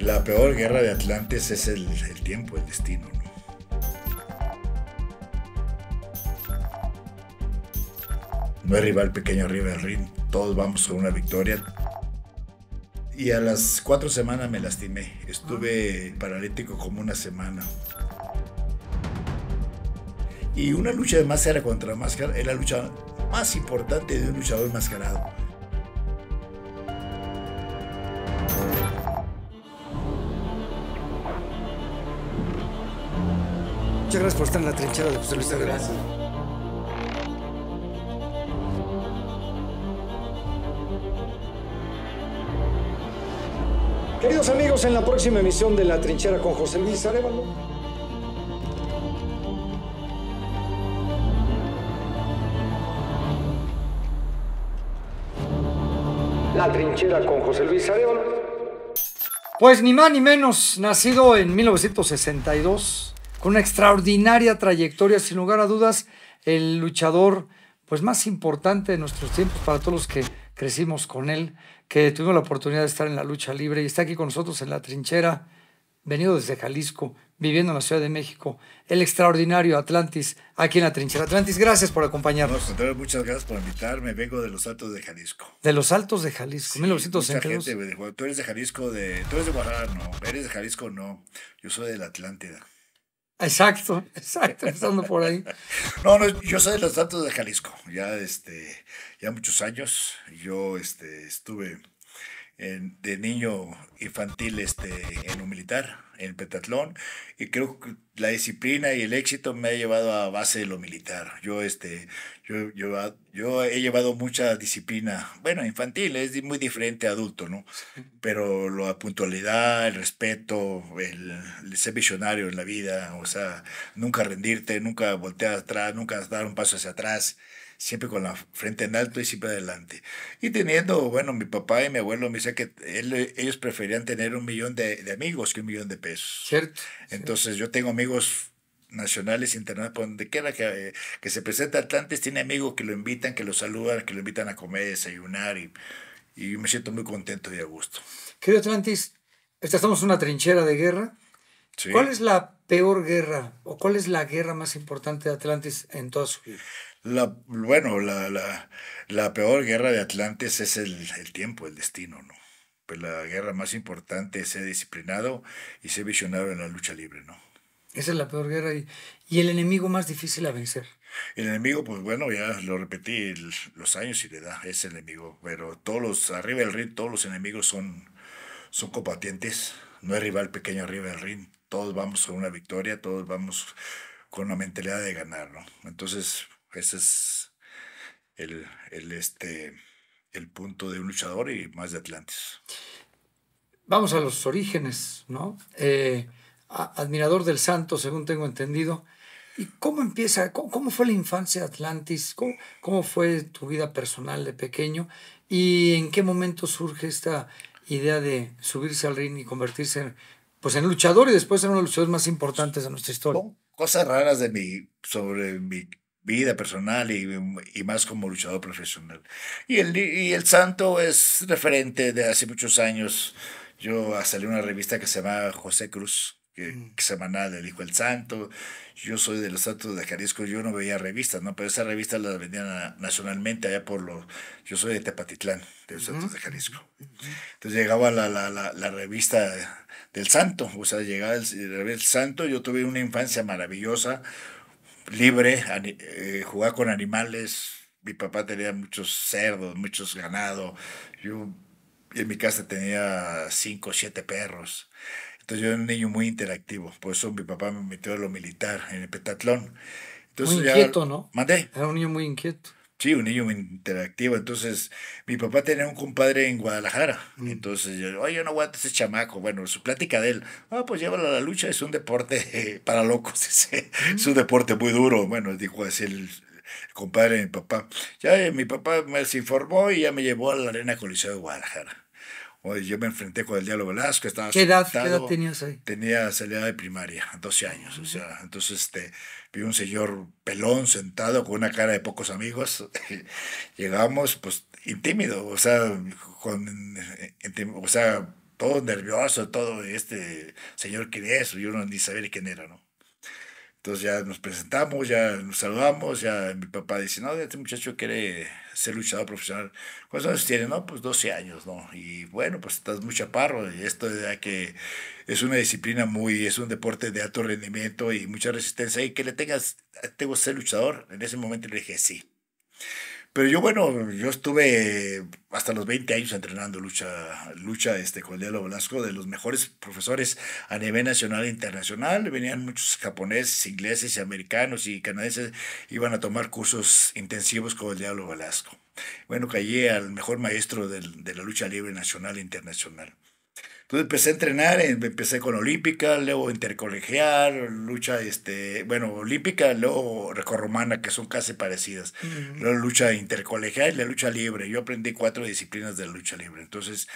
La peor guerra de Atlantes es el, tiempo, el destino, ¿no? No hay rival pequeño River ring, todos vamos con una victoria. Y a las cuatro semanas me lastimé, estuve paralítico como una semana. Y una lucha de máscara contra máscara es la lucha más importante de un luchador enmascarado. Muchas gracias por estar en la trinchera de José Luis Arévalo. Queridos amigos, en la próxima emisión de La Trinchera con José Luis Arevalo. La Trinchera con José Luis Arevalo. Pues ni más ni menos, nacido en 1962 con una extraordinaria trayectoria, sin lugar a dudas, el luchador pues más importante de nuestros tiempos para todos los que crecimos con él, que tuvimos la oportunidad de estar en la lucha libre y está aquí con nosotros en la trinchera, venido desde Jalisco, viviendo en la Ciudad de México, el extraordinario Atlantis, aquí en la trinchera. Atlantis, gracias por acompañarnos. muchas gracias por invitarme. Vengo de los Altos de Jalisco. De los Altos de Jalisco, sí, Mucha Gente, tú eres de Jalisco, tú eres de Guadalajara, no. Eres de Jalisco, no. Yo soy de la Atlántida. Exacto, exacto, estando por ahí. No, no, yo soy de los datos de Jalisco, ya este, ya muchos años. Yo este, estuve de niño infantil este, en lo militar, en el petatlón, y creo que la disciplina y el éxito me ha llevado a base de lo militar. Yo, este, yo, yo, he llevado mucha disciplina, bueno, infantil, es muy diferente a adulto, ¿no? Pero la puntualidad, el respeto, el, el ser visionario en la vida, o sea, nunca rendirte, nunca voltear atrás, nunca dar un paso hacia atrás siempre con la frente en alto y siempre adelante. Y teniendo, bueno, mi papá y mi abuelo me dicen que ellos preferían tener un millón de, de, amigos que un millón de pesos. Cierto. Entonces yo tengo amigos nacionales, internacionales, donde quiera que, eh, que se presenta Atlantis, tiene amigos que lo invitan, que lo saludan, que lo invitan a comer, desayunar y, y me siento muy contento y a gusto. Querido Atlantis, estamos en una trinchera de guerra. Sí. ¿Cuál es la peor guerra o cuál es la guerra más importante de Atlantis en toda su la, bueno, la, la, la, peor guerra de Atlantes es el, el, tiempo, el destino, ¿no? Pues la guerra más importante es ser disciplinado y ser visionario en la lucha libre, ¿no? Esa es la peor guerra y, el enemigo más difícil a vencer. El enemigo, pues bueno, ya lo repetí, los años y la edad es el enemigo, pero todos los, arriba del ring, todos los enemigos son, son combatientes, no hay rival pequeño arriba del ring, todos vamos con una victoria, todos vamos con la mentalidad de ganar, ¿no? Entonces, ese es el, este, el punto de un luchador y más de Atlantis. Vamos a los orígenes, ¿no? Eh, admirador del santo, según tengo entendido. ¿Y cómo empieza? ¿Cómo, fue la infancia de Atlantis? ¿Cómo, fue tu vida personal de pequeño? ¿Y en qué momento surge esta idea de subirse al ring y convertirse en, pues, en luchador y después en uno de los luchadores más importantes de nuestra historia? Cosas raras de mi, sobre mi vida personal y, más como luchador profesional. Y el, el santo es referente de hace muchos años. Yo ah, salí una revista que se llama José Cruz, que, mm. semanal, El Hijo del Santo. Yo soy de los santos de Jalisco, yo no veía revistas, ¿no? Pero esas revista las vendían nacionalmente allá por los... Yo soy de Tepatitlán, de los santos de Jalisco. Entonces llegaba la, la, la, revista del santo, o sea, llegaba el, el santo, yo tuve una infancia maravillosa libre, eh, jugar con animales. Mi papá tenía muchos cerdos, muchos ganado. Yo en mi casa tenía cinco o siete perros. Entonces yo era un niño muy interactivo. Por eso mi papá me metió a lo militar, en el petatlón. Entonces, muy inquieto, ¿no? ¿Mandé? Era un niño muy inquieto. Sí, un niño interactivo. Entonces, mi papá tenía un compadre en Guadalajara. Mm. Entonces, yo, oye, yo no aguanto ese chamaco. Bueno, su plática de él, ah, pues llévalo a la lucha, es un deporte para locos, es mm. un deporte muy duro. Bueno, dijo así el, compadre de mi papá. Ya eh, mi papá me informó y ya me llevó a la Arena Coliseo de Guadalajara. Oye, yo me enfrenté con el Diablo Velasco, estaba ¿Qué edad, ¿Qué edad tenías Tenía salida de primaria, 12 años, o ah. sea, entonces este, vi un señor pelón sentado con una cara de pocos amigos, llegamos pues intímido, o sea, con, o sea, todo nervioso, todo este señor quién es, yo no ni saber quién era, ¿no? Entonces ya nos presentamos, ya nos saludamos, ya mi papá dice, no, este muchacho quiere ser luchador profesional. ¿Cuántos años tiene? No, pues 12 años, ¿no? Y bueno, pues estás muy chaparro. Y esto ya que es una disciplina muy, es un deporte de alto rendimiento y mucha resistencia. Y que le tengas, tengo ser luchador. En ese momento le dije sí. Pero yo, bueno, yo estuve hasta los 20 años entrenando lucha, lucha este, con Velasco, de los mejores profesores a nivel nacional e internacional. Venían muchos japoneses, ingleses, americanos y canadienses, iban a tomar cursos intensivos con el Diablo Velasco. Bueno, caí al mejor maestro de la lucha libre nacional e internacional. Entonces empecé a entrenar, eh, empecé con olímpica, luego intercolegial, lucha, este, bueno, olímpica, luego recorromana, que son casi parecidas. Luego lucha intercolegial y la lucha libre. Yo aprendí cuatro disciplinas de la lucha libre. Entonces,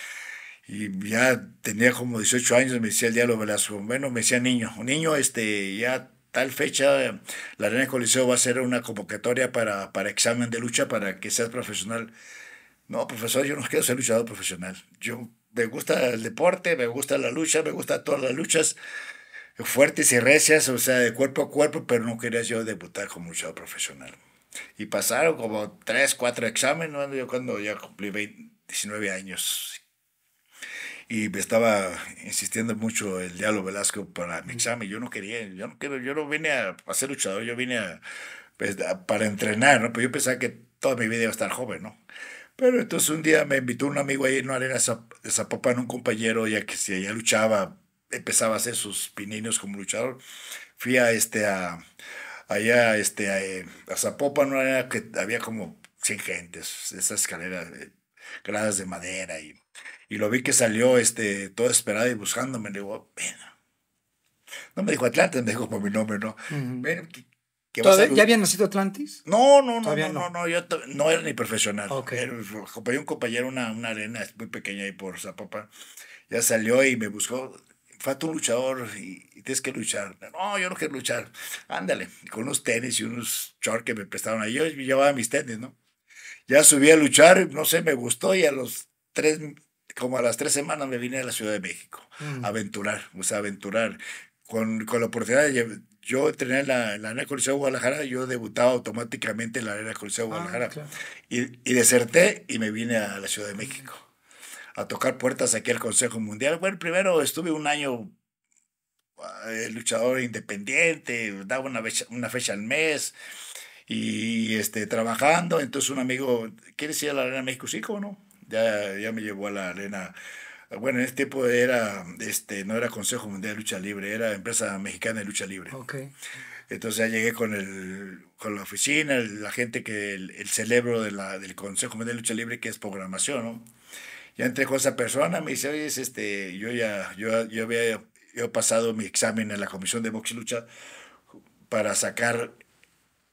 y ya tenía como 18 años, me decía el diablo Velasco, bueno, me decía niño, niño, este, ya tal fecha, la Arena Coliseo va a hacer una convocatoria para, para examen de lucha para que seas profesional. No, profesor, yo no quiero ser luchador profesional. Yo me gusta el deporte, me gusta la lucha, me gusta todas las luchas fuertes y recias, o sea, de cuerpo a cuerpo, pero no quería yo debutar como luchador profesional. Y pasaron como tres, cuatro exámenes, ¿no? yo cuando ya cumplí 19 años. Y me estaba insistiendo mucho el Diablo Velasco para mi examen. Yo no quería, yo no, yo no vine a, ser luchador, yo vine a, pues, a, para entrenar, ¿no? Pero yo pensaba que toda mi vida iba a estar joven, ¿no? Pero entonces un día me invitó un amigo ahí en una arena de Zapopan, un compañero, ya que si allá luchaba, empezaba a hacer sus pininos como luchador. Fui a este, a, allá, este, a, eh, Zapopan, una que había como 100 gentes, esas escaleras, eh, gradas de madera y lo vi que salió este, todo esperado y buscándome. Le digo, ven. No me dijo Atlanta, me dijo por mi nombre, ¿no? ¿Ya habían nacido Atlantis? No, no, no, no, no, yo no era ni profesional. Okay. un compañero una, una arena muy pequeña ahí por Zapopan, Ya salió y me buscó. Fato un luchador y, tienes que luchar. No, yo no quiero luchar. Ándale, con unos tenis y unos shorts que me prestaron ahí. Yo llevaba mis tenis, ¿no? Ya subí a luchar, no sé, me gustó y a los tres, como a las tres semanas me vine a la Ciudad de México mm. a aventurar, o sea, aventurar. Con, con, la oportunidad de yo entrené en la, la Arena Coliseo de Guadalajara, yo debutaba automáticamente en la Arena Coliseo de ah, Guadalajara. y, y, deserté y me vine a la Ciudad de México a tocar puertas aquí al Consejo Mundial. Bueno, primero estuve un año eh, luchador independiente, daba una fecha, una fecha al mes y este, trabajando. Entonces un amigo, ¿quieres ir a la Arena México? Sí, ¿cómo no? Ya, ya me llevó a la Arena eh, bueno, en ese tiempo era, este, no era Consejo Mundial de Lucha Libre, era Empresa Mexicana de Lucha Libre. Entonces ya llegué con, el, con la oficina, la gente que, el, celebro de la, del Consejo Mundial de Lucha Libre, que es programación, ¿no? Ya entré con esa persona, me dice, oye, este, yo ya, yo, yo había yo he pasado mi examen en la Comisión de Box y Lucha para sacar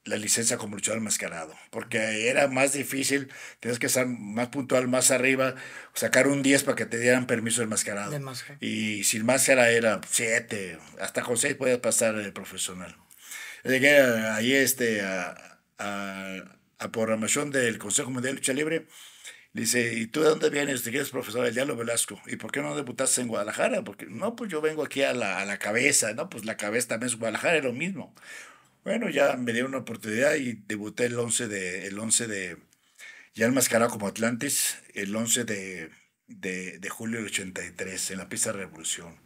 la licencia como luchador enmascarado, porque era más difícil, tenías que estar más puntual, más arriba, sacar un 10 para que te dieran permiso enmascarado. mascarado Y sin máscara era 7, hasta con 6 podías pasar el profesional. Llegué ahí este, a, a, a, programación del Consejo Mundial de Lucha Libre, dice, ¿y tú de dónde vienes? Te quieres profesor del Diablo Velasco. ¿Y por qué no debutaste en Guadalajara? Porque, no, pues yo vengo aquí a la, a la cabeza, ¿no? Pues la cabeza también es Guadalajara, es lo mismo. Bueno, ya me dieron una oportunidad y debuté el 11 de, el de, ya enmascarado como Atlantis, el 11 de, de, de julio del 83 en la pista de Revolución.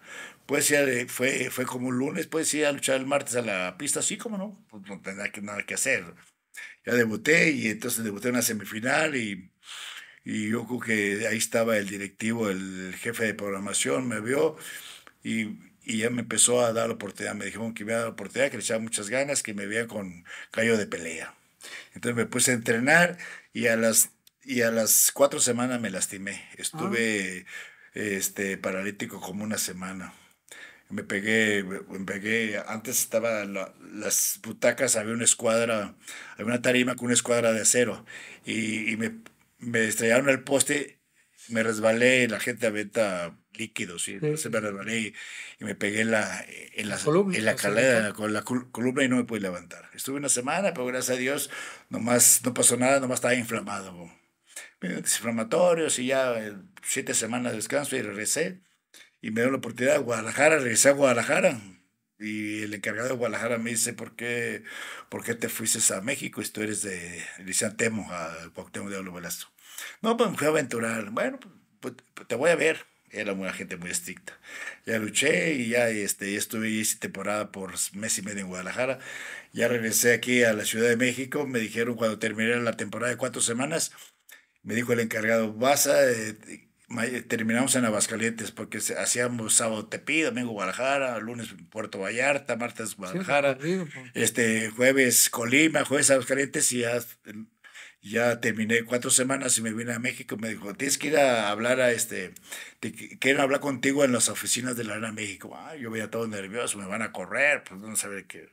pues ya eh, fue, fue como un lunes, pues ya a luchar el martes a la pista, sí, como no, pues no tenía que, nada que hacer. Ya debuté y entonces debuté en la semifinal y, y yo creo que ahí estaba el directivo, el jefe de programación, me vio y y ya me empezó a dar la oportunidad. Me dijeron que me iba a dar la oportunidad, que le echaba muchas ganas, que me veía con callo de pelea. Entonces me puse a entrenar y a las, y a las cuatro semanas me lastimé. Estuve este, paralítico como una semana. Me pegué, me pegué, antes estaba las butacas, había una escuadra, había una tarima con una escuadra de acero y, me, estrellaron el poste, me resbalé, la gente aventa líquidos y me y me pegué en la, eh, en la, columna, en la calera, con la columna y no me pude levantar. Estuve una semana, pero gracias a Dios nomás, no pasó nada, nomás estaba inflamado. Desinflamatorios y ya eh, siete semanas de descanso y regresé y me dio la oportunidad de Guadalajara, regresé a Guadalajara. Y el encargado de Guadalajara me dice, ¿por qué, por qué te fuiste a México y tú eres de Temo, a de Olo No, pues me fui a aventurar. Bueno, pues, pues te voy a ver era una gente muy estricta. Ya luché y ya este, estuve hice temporada por mes y medio en Guadalajara. Ya regresé aquí a la Ciudad de México. Me dijeron cuando terminé la temporada de cuatro semanas, me dijo el encargado, vas eh, eh, terminamos en Aguascalientes porque hacíamos sábado Tepido, domingo Guadalajara, lunes Puerto Vallarta, martes Guadalajara, pues. este jueves Colima, jueves Aguascalientes y ya terminé cuatro semanas y me vine a México. Me dijo, tienes que ir a hablar a este, quiero hablar contigo en las oficinas de la Arena México. Ah, yo veía todo nervioso, me van a correr, pues no saber qué.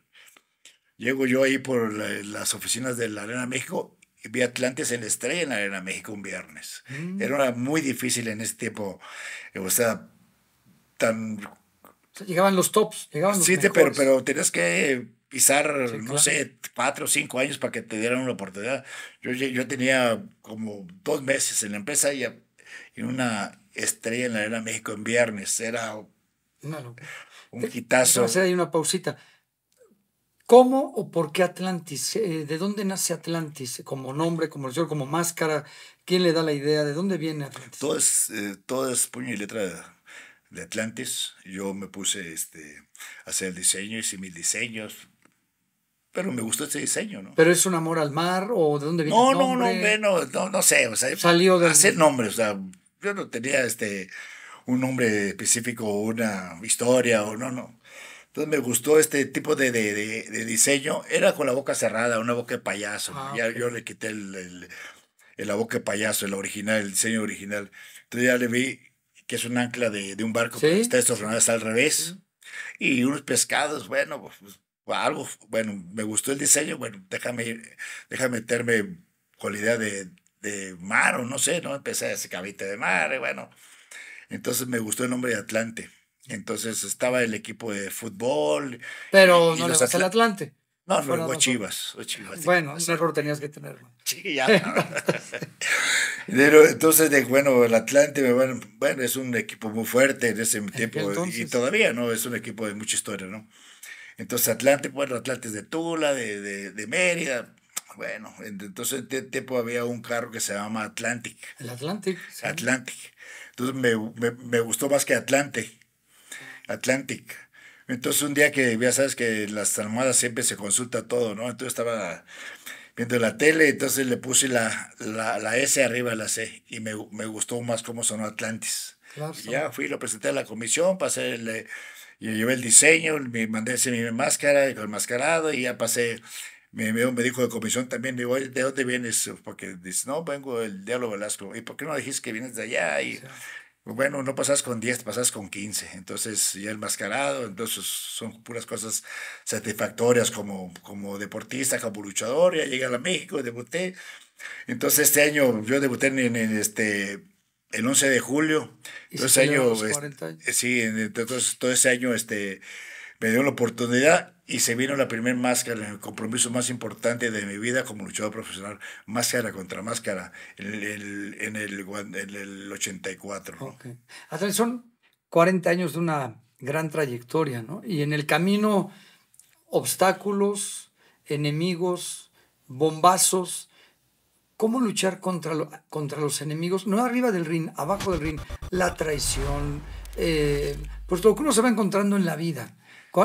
Llego yo ahí por las oficinas de la Arena México vi Atlantis en la estrella en la Arena México un viernes. Mm. Era muy difícil en ese tiempo, o sea, tan... llegaban los tops, llegaban los Sí, pero, pero tenías que pisar, no sé, cuatro o cinco años para que te dieran una oportunidad. Yo, yo tenía como dos meses en la empresa y en una estrella en la Arena México en viernes. Era un quitazo. Hacer ahí una pausita. ¿Cómo o por qué Atlantis? Eh, ¿De dónde nace Atlantis? Como nombre, como señor, como máscara. ¿Quién le da la idea? ¿De dónde viene Atlantis? Todo es, eh, puño y letra de Atlantis. Yo me puse este, a hacer el y hice mis diseños, pero me gustó ese diseño, ¿no? Pero es un amor al mar o de dónde viene no, No, no, no, no, sé, o sea, salió de hacer nombre, o sea, yo no tenía este un nombre específico o una historia o no, no. Entonces me gustó este tipo de, de, de, diseño. Era con la boca cerrada, una boca de payaso. Ah, ya yo le quité el, el, la boca de payaso, el original, el diseño original. Entonces ya le vi que es un ancla de, un barco que está hasta al revés. Y unos pescados, bueno, pues algo, bueno, me gustó el diseño, bueno, déjame déjame meterme con la idea de, mar o no sé, ¿no? Empecé a decir cabite de mar y bueno, entonces me gustó el nombre de Atlante. Entonces estaba el equipo de fútbol. Pero no le el Atlante. No, no, Chivas, Bueno, ese error tenías que tener. Sí, Pero entonces, bueno, el Atlante, bueno, es un equipo muy fuerte en ese tiempo y todavía, ¿no? Es un equipo de mucha historia, ¿no? Entonces Atlante, bueno, Atlantes de Tula, de, de, Mérida, bueno, entonces en este tiempo había un carro que se llamaba Atlantic. El Atlantic. Atlantic. Entonces me, gustó más que Atlante. Atlantic. Entonces un día que ya sabes que las almohadas siempre se consulta todo, ¿no? Entonces estaba viendo la tele, entonces le puse la, la, S arriba a la C y me, gustó más cómo sonó Atlantis. y ya fui, lo presenté a la comisión, pasé el yo llevé el diseño, me mandé mi máscara, el mascarado y ya pasé. Me, me dijo de comisión también, digo, ¿de dónde vienes? Porque dice, no, vengo del Diablo Velasco. ¿Y por qué no dijiste que vienes de allá? Y, Bueno, no pasas con 10, pasas con 15. Entonces, ya el mascarado, entonces son puras cosas satisfactorias como, como deportista, como luchador. Ya llegué a México, debuté. Entonces, este año yo debuté en, en este, el 11 de julio. todo ese año, sí, entonces todo ese año este, me dio la oportunidad y se vino la primera máscara, el compromiso más importante de mi vida como luchador profesional, máscara contra máscara, en el, el, 84. son 40 años de una gran trayectoria, ¿no? Y en el camino, obstáculos, enemigos, bombazos, cómo luchar contra, contra los enemigos, no arriba del ring, abajo del ring, la traición, eh, pues lo que uno se va encontrando en la vida,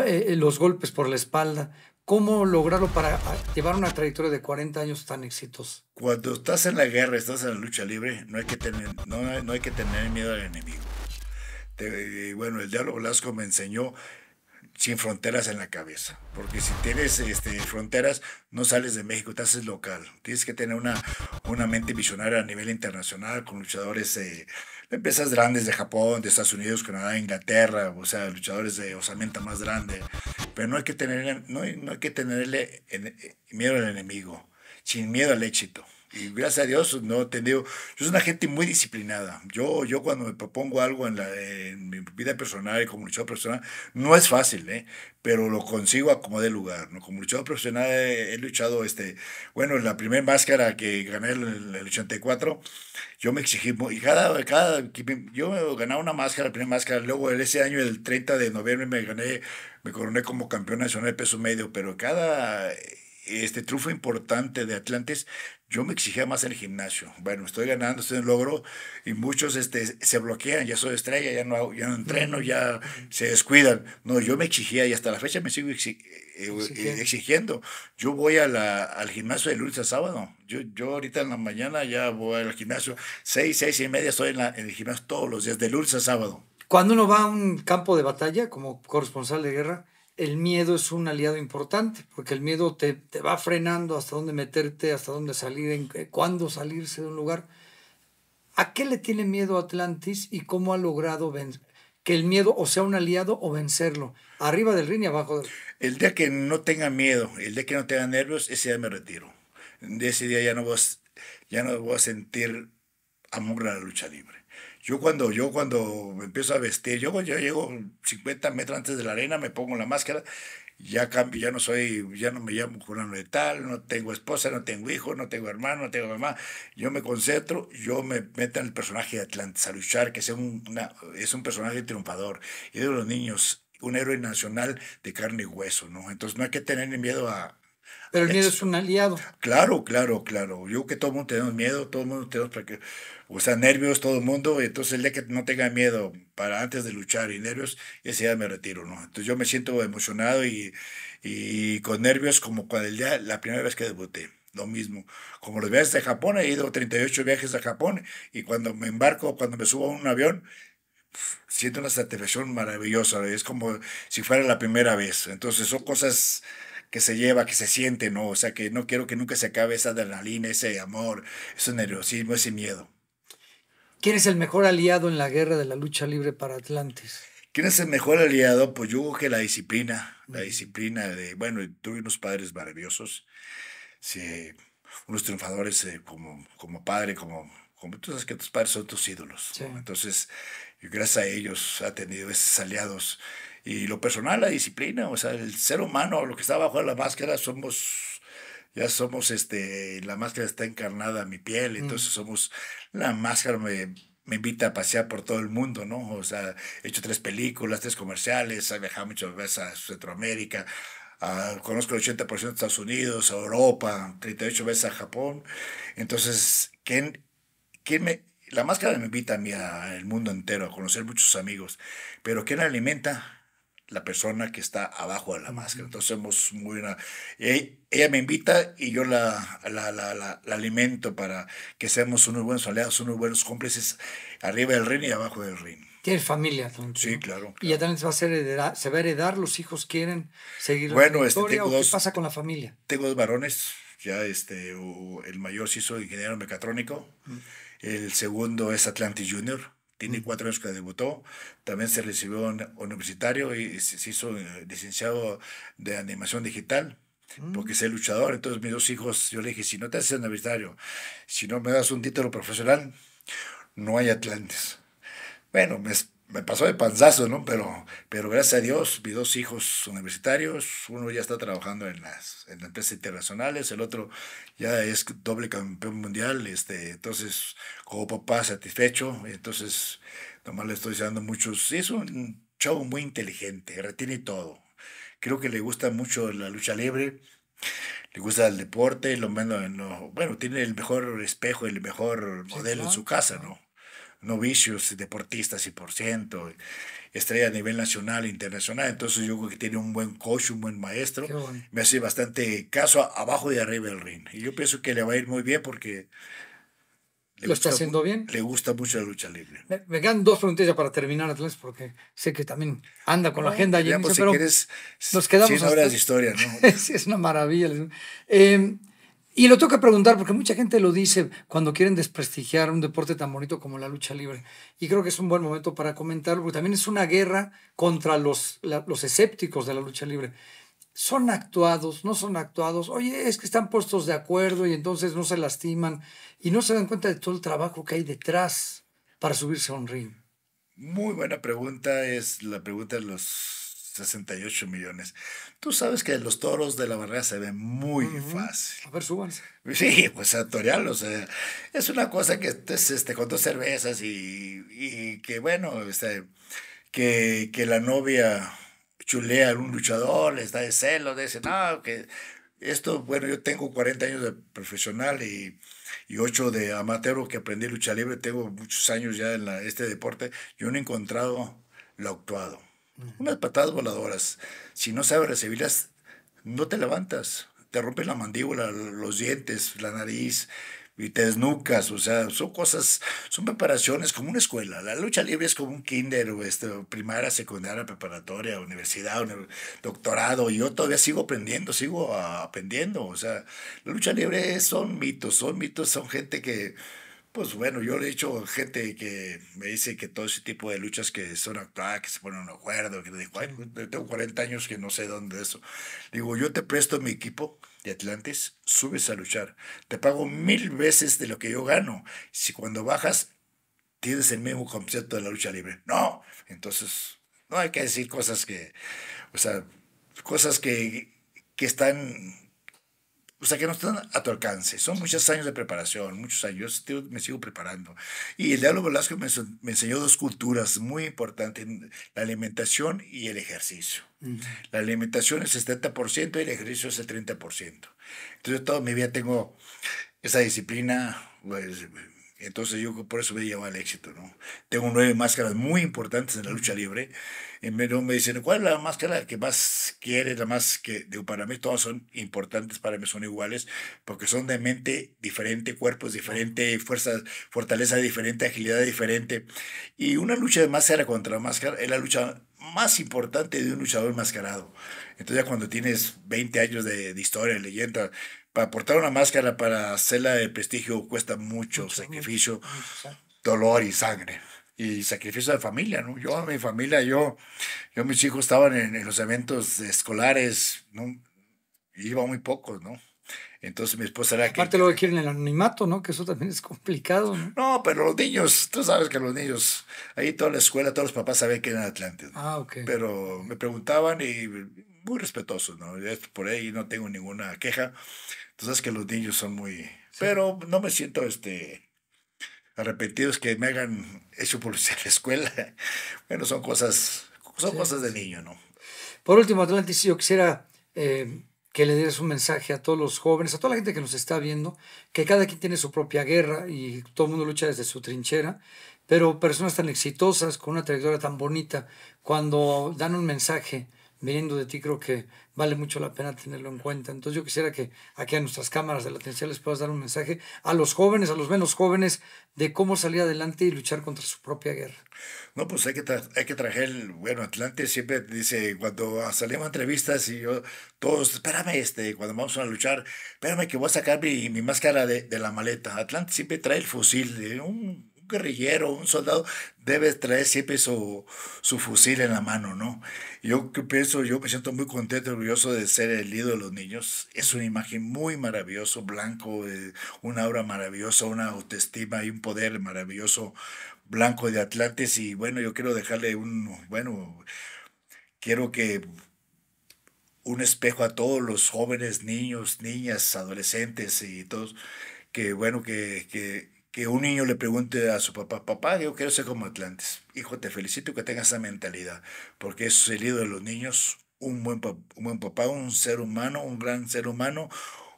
eh, eh, los golpes por la espalda, cómo lograrlo para ah, llevar una trayectoria de 40 años tan exitosa. Cuando estás en la guerra, estás en la lucha libre, no hay que tener, no, hay que tener miedo al enemigo. bueno, el diálogo Blasco me enseñó sin fronteras en la cabeza. Porque si tienes este, fronteras, no sales de México, te haces local. Tienes que tener una, una mente visionaria a nivel internacional con luchadores de eh, empresas grandes de Japón, de Estados Unidos, Canadá, Inglaterra, o sea, luchadores de osamenta más grande. Pero no hay que, tener, no no hay que tenerle miedo al enemigo, sin miedo al éxito gracias a Dios no he tenido, yo soy una gente muy disciplinada. Yo, yo cuando me propongo algo en, la, en mi vida personal y como luchador personal, no es fácil, ¿eh? pero lo consigo a como lugar. ¿no? Como luchador profesional he, luchado, este, bueno, la primera máscara que gané en el 84, yo me exigí, y cada, cada, yo ganaba una máscara, la primera máscara, luego ese año, el 30 de noviembre, me gané, me coroné como campeón nacional de peso medio, pero cada este triunfo importante de Atlantis... Yo me exigía más en el gimnasio. Bueno, estoy ganando, estoy logro y muchos este, se bloquean, ya soy estrella, ya no, ya no entreno, ya se descuidan. No, yo me exigía y hasta la fecha me sigo eh, eh, exigiendo. Yo voy al gimnasio de lunes sábado. Yo, yo ahorita en la mañana ya voy al gimnasio. Seis, seis y media estoy en, el gimnasio todos los días, de lunes a sábado. Cuando uno va a un campo de batalla como corresponsal de guerra, el miedo es un aliado importante, porque el miedo te, va frenando hasta dónde meterte, hasta dónde salir, en, cuándo salirse de un lugar. ¿A qué le tiene miedo Atlantis y cómo ha logrado que el miedo o sea un aliado o vencerlo? Arriba del ring y abajo del El día que no tenga miedo, el día que no tenga nervios, ese día me retiro. De ese día ya no voy ya no voy a sentir amor a la lucha libre. Yo cuando, yo cuando empiezo a vestir, yo, yo llego 50 metros antes de la arena, me pongo la máscara, ya cambio, ya no soy, ya no me llamo jurano de tal, no tengo esposa, no tengo hijo, no tengo hermano, no tengo mamá. Yo me concentro, yo me meto en el personaje de Atlantis a luchar, que sea una, es un personaje triunfador. Y de los niños, un héroe nacional de carne y hueso, ¿no? Entonces no hay que tener miedo a, pero el miedo es un aliado. Claro, claro, claro. Yo que todo el mundo tenemos miedo, todo el mundo tenemos o sea, nervios todo el mundo, entonces el día que no tenga miedo para antes de luchar y nervios, ese día me retiro, ¿no? Entonces yo me siento emocionado y, y con nervios como cuando el día, la primera vez que debuté, lo mismo. Como los viajes de Japón, he ido 38 viajes a Japón y cuando me embarco, cuando me subo a un avión, siento una satisfacción maravillosa, es como si fuera la primera vez. Entonces son cosas que se lleva, que se siente, ¿no? O sea, que no quiero que nunca se acabe esa adrenalina, ese amor, ese nerviosismo, ese miedo. ¿Quién es el mejor aliado en la guerra de la lucha libre para Atlantis? ¿Quién es el mejor aliado? Pues yo creo que la disciplina, la disciplina de, bueno, tuve unos padres maravillosos, unos triunfadores eh, como, como padre, como, como tú sabes que tus padres son tus ídolos. Entonces, gracias a ellos ha tenido esos aliados. Y lo personal, la disciplina, o sea, el ser humano, lo que está bajo la máscara, somos ya somos, este, la máscara está encarnada a mi piel, mm. entonces somos, la máscara me, invita a pasear por todo el mundo, ¿no? O sea, he hecho tres películas, tres comerciales, he viajado muchas veces a Centroamérica, conozco el 80% de Estados Unidos, a Europa, 38 veces a Japón. Entonces, ¿quién, quién me, la máscara me invita a mí al mundo entero, a conocer muchos amigos, pero ¿quién alimenta? la persona que está abajo de la máscara. Entonces somos muy una... Ella me invita y yo la, la, la, la, alimento para que seamos unos buenos aliados, unos buenos cómplices arriba del ring y abajo del ring. Tienes familia, Sí, claro, Y ya también se va, a ser heredar, se va a heredar, los hijos quieren seguir bueno, este, ¿qué pasa con la familia? Tengo dos varones, ya este, el mayor se hizo ingeniero mecatrónico, el segundo es Atlantis Junior, tiene cuatro años que debutó, también se recibió universitario y se hizo eh, licenciado de animación digital, mm. porque el luchador. Entonces mis dos hijos, yo le dije, si no te haces universitario, si no me das un título profesional, no hay atlantes. Bueno, me, me pasó de panzazo, ¿no? Pero, pero gracias a Dios, vi dos hijos universitarios, uno ya está trabajando en las, en empresas internacionales, el otro ya es doble campeón mundial, este, entonces, como papá satisfecho, entonces, nomás le estoy dando muchos, es un chavo muy inteligente, retiene todo, creo que le gusta mucho la lucha libre, le gusta el deporte, lo menos, bueno, tiene el mejor espejo, el mejor modelo en su casa, ¿no? novicios deportistas y por ciento, estrella a nivel nacional e internacional. Entonces yo creo que tiene un buen coach, un buen maestro. Me hace bastante caso abajo y arriba del ring. Y yo pienso que le va a ir muy bien porque... ¿Lo está haciendo bien? Le gusta mucho la lucha libre. Me, quedan dos preguntas para terminar, Atlas, porque sé que también anda con la agenda. Ya, pues pues si nos quedamos es una maravilla. Eh, y lo tengo que preguntar porque mucha gente lo dice cuando quieren desprestigiar un deporte tan bonito como la lucha libre. Y creo que es un buen momento para comentarlo porque también es una guerra contra los, los escépticos de la lucha libre. Son actuados, no son actuados. Oye, es que están puestos de acuerdo y entonces no se lastiman y no se dan cuenta de todo el trabajo que hay detrás para subirse a un ring. Muy buena pregunta, es la pregunta de los 68 millones. Tú sabes que los toros de la barrera se ven muy fácil. A ver, súbanse. Sí, pues a torearlos. o sea, es una cosa que estés este, con dos cervezas y, y que, bueno, este, que, que, la novia chulea a un luchador, le está de celo, dice, no, que esto, bueno, yo tengo 40 años de profesional y, y 8 de amateur que aprendí lucha libre, tengo muchos años ya en este deporte, yo no he encontrado lo actuado unas patadas voladoras. Si no sabes recibirlas, no te levantas. Te rompes la mandíbula, los dientes, la nariz y te desnucas. O sea, son cosas, son preparaciones como una escuela. La lucha libre es como un kinder, o este, primaria, secundaria, preparatoria, universidad, doctorado. Y yo todavía sigo aprendiendo, sigo aprendiendo. O sea, la lucha libre son mitos, son mitos, son gente que pues bueno, yo le he dicho a gente que me dice que todo ese tipo de luchas que son actuadas, que se ponen un acuerdo, que digo, ay, pues, tengo 40 años que no sé dónde eso. Digo, yo te presto mi equipo de Atlantis, subes a luchar. Te pago mil veces de lo que yo gano. Si cuando bajas, tienes el mismo concepto de la lucha libre. No, entonces no hay que decir cosas que, o sea, cosas que, que están o sea, que no están a tu alcance. Son muchos años de preparación, muchos años. Yo me sigo preparando. Y el Diablo Velasco me, me enseñó dos culturas muy importantes, la alimentación y el ejercicio. La alimentación es el 70% y el ejercicio es el 30%. Entonces, toda mi vida tengo esa disciplina, pues, entonces yo por eso me llevo el al éxito, ¿no? Tengo nueve máscaras muy importantes en la lucha libre. en me, me dicen, ¿cuál es la máscara que más quieres? La más que, para mí todas son importantes, para mí son iguales, porque son de mente diferente, cuerpos diferente, fuerzas, fortaleza diferente, agilidad diferente. Y una lucha de máscara contra máscara es la lucha más importante de un luchador enmascarado. Entonces ya cuando tienes 20 años de, de historia, leyenda, para portar una máscara, para hacerla de prestigio, cuesta mucho, sacrificio, dolor y sangre. Y sacrificio de familia, ¿no? Yo, mi familia, yo, yo mis hijos estaban en, los eventos escolares, ¿no? Iba muy pocos, ¿no? Entonces mi esposa era Aparte que... lo que quieren el anonimato, ¿no? Que eso también es complicado, ¿no? No, pero los niños, tú sabes que los niños, ahí toda la escuela, todos los papás saben que eran atlantes. ¿no? Ah, ok. Pero me preguntaban y muy respetuosos, ¿no? Por ahí no tengo ninguna queja. Entonces que los niños son muy... Pero no me siento este, arrepentido es que me hagan hecho publicidad en la escuela. bueno, son cosas, son cosas de niño, ¿no? Por último, Atlantis, yo quisiera eh, que le dieras un mensaje a todos los jóvenes, a toda la gente que nos está viendo, que cada quien tiene su propia guerra y todo el mundo lucha desde su trinchera, pero personas tan exitosas, con una trayectoria tan bonita, cuando dan un mensaje viniendo de ti, creo que vale mucho la pena tenerlo en cuenta. Entonces yo quisiera que aquí a nuestras cámaras de la atención les puedas dar un mensaje a los jóvenes, a los menos jóvenes, de cómo salir adelante y luchar contra su propia guerra. No, pues hay que, hay que traer, bueno, Atlante siempre dice, cuando salimos a entrevistas y yo, todos, espérame, este, cuando vamos a luchar, espérame que voy a sacar mi, máscara de, de, la maleta. Atlante siempre trae el fusil, de ¿eh? un guerrillero, un soldado, debe traer siempre su, su fusil en la mano, ¿no? Yo pienso, yo me siento muy contento orgulloso de ser el líder de los niños. Es una imagen muy maravillosa, blanco, eh, una aura maravillosa, una autoestima y un poder maravilloso blanco de Atlantes. Y bueno, yo quiero dejarle un, bueno, quiero que un espejo a todos los jóvenes, niños, niñas, adolescentes y todos, que bueno, que, que que un niño le pregunte a su papá, papá, yo quiero ser como Atlantis. Hijo, te felicito que tengas esa mentalidad, porque es el de los niños, un buen, buen papá, un ser humano, un gran ser humano,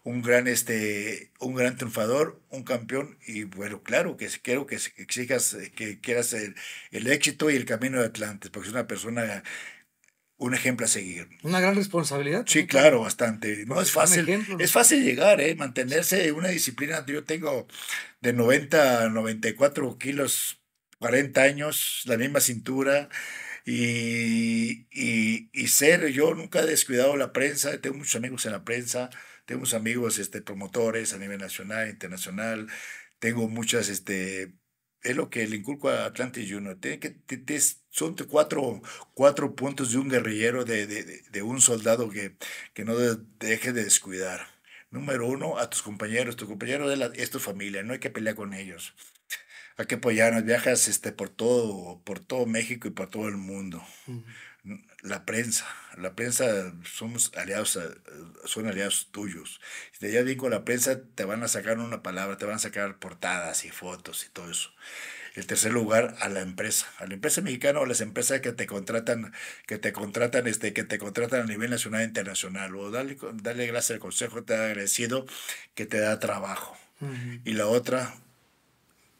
un gran, este, un gran triunfador, un campeón, y bueno, claro, que quiero que exijas, que quieras el, el éxito y el camino de Atlantis, porque es una persona un ejemplo a seguir. Una gran responsabilidad. Sí, claro, bastante. No es fácil. Es fácil llegar, ¿eh? mantenerse una disciplina. Yo tengo de 90 a 94 kilos, 40 años, la misma cintura. Y, ser, yo nunca he descuidado la prensa, tengo muchos amigos en la prensa, tengo muchos amigos este, promotores a nivel nacional, internacional, tengo muchas este, es lo que le inculco a Atlantis Junior. Tiene que, son cuatro, cuatro, puntos de un guerrillero, de, de, un soldado que, que no deje de descuidar. Número uno, a tus compañeros. Tus compañeros la, es tu familia, no hay que pelear con ellos. Hay que apoyarnos. Viajas este, por, todo, por todo México y por todo el mundo la prensa. La prensa somos aliados, eh, son aliados tuyos. te ya digo la prensa, te van a sacar una palabra, te van a sacar portadas y fotos y todo eso. El tercer lugar, a la empresa, a la empresa mexicana o a las empresas que te contratan, que te contratan, este, que te contratan a nivel nacional e internacional. O dale, gracias al consejo, te ha agradecido que te da trabajo. Y la otra,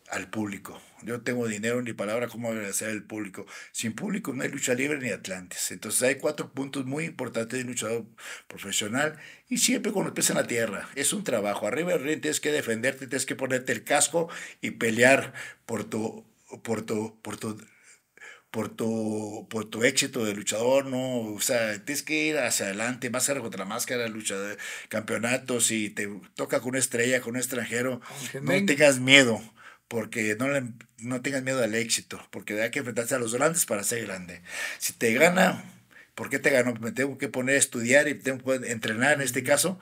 al público. Yo tengo dinero ni palabra cómo agradecer al público. Sin público no hay lucha libre ni Atlantes. Entonces hay cuatro puntos muy importantes de luchador profesional y siempre con los en la tierra. Es un trabajo. Arriba del ring tienes que defenderte, tienes que ponerte el casco y pelear por tu, por tu, por tu por tu, por tu éxito de luchador, ¿no? O sea, tienes que ir hacia adelante, más a contra máscara, luchador, campeonatos, y te toca con una estrella, con un extranjero, no tengas miedo porque no, no tengas miedo al éxito, porque hay que enfrentarse a los grandes para ser grande. Si te gana, ¿por qué te ganó? Me tengo que poner a estudiar y tengo que entrenar en este caso.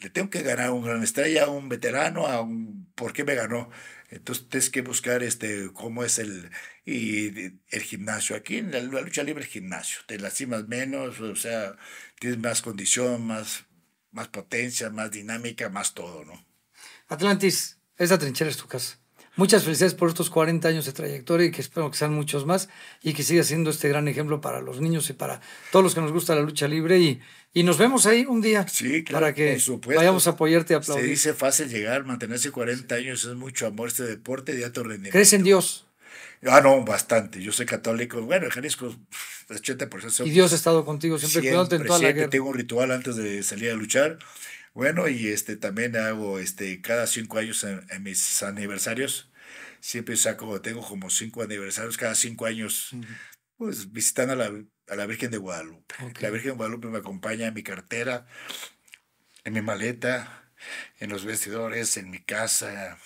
Le tengo que ganar a un gran estrella, a un veterano, a un... ¿Por qué me ganó? Entonces tienes que buscar este, cómo es el, y, el gimnasio. Aquí en la, lucha libre el gimnasio. Te lastimas menos, o sea, tienes más condición, más, más potencia, más dinámica, más todo, ¿no? Atlantis, esa trinchera es tu casa. Muchas felicidades por estos 40 años de trayectoria y que espero que sean muchos más y que siga siendo este gran ejemplo para los niños y para todos los que nos gusta la lucha libre y, y nos vemos ahí un día para que vayamos a apoyarte y aplaudir. Se dice fácil llegar, mantenerse 40 años es mucho amor este deporte de alto rendimiento. ¿Crees en Dios? Ah, no, bastante. Yo soy católico. Bueno, en Jalisco, 80%. Y Dios ha estado contigo siempre, cuidándote en toda Tengo un ritual antes de salir a luchar. Bueno, y este también hago este cada cinco años en mis aniversarios siempre saco, tengo como cinco aniversarios cada cinco años, pues visitando a la, Virgen de Guadalupe. La Virgen de Guadalupe me acompaña en mi cartera, en mi maleta, en los vestidores, en mi casa,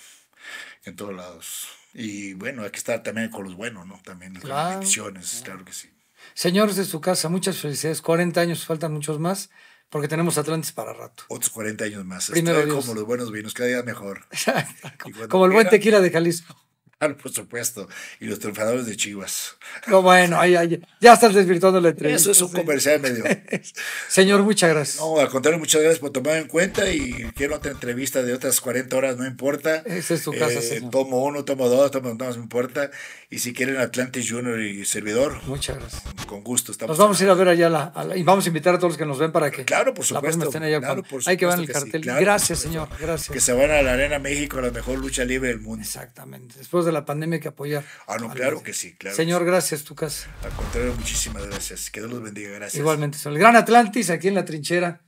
en todos lados. Y bueno, hay que estar también con los buenos, ¿no? También las bendiciones, claro que sí. Señores de su casa, muchas felicidades. 40 años, faltan muchos más. Porque tenemos Atlantis para rato. Otros 40 años más. Primero como los buenos vinos, cada día mejor. como el buen tequila de Jalisco. por supuesto. Y los triunfadores de Chivas. bueno, ya estás desvirtuando la entrevista. Eso es un comercial medio. Señor, muchas gracias. No, al contrario, muchas gracias por tomar en cuenta y quiero otra entrevista de otras 40 horas, no importa. ese es tu casa, eh, Tomo uno, tomo dos, tomo dos, no importa. Y si quieren Atlantis Junior y servidor. Muchas gracias. Con gusto. Estamos nos vamos a ir a ver allá y vamos a invitar a todos los que nos ven para que claro, por supuesto, Hay que ver el cartel. gracias, señor. Gracias. Que se van a la Arena México, la mejor lucha libre del mundo. Exactamente. Después de la pandemia que apoyar. Ah, no, claro que sí, claro. Señor, gracias, tu casa. Al contrario, muchísimas gracias. Que Dios los bendiga, gracias. Igualmente, el Gran Atlantis, aquí en la trinchera.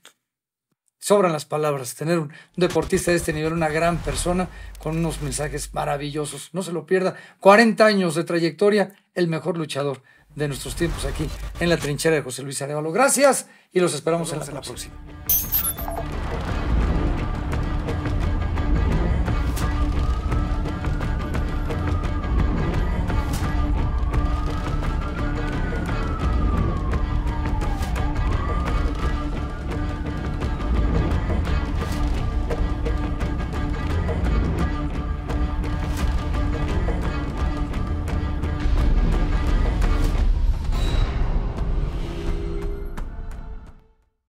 Sobran las palabras. Tener un deportista de este nivel, una gran persona, con unos mensajes maravillosos. No se lo pierda. 40 años de trayectoria, el mejor luchador de nuestros tiempos aquí en la trinchera de José Luis Arevalo. Gracias y los esperamos en la, próxima.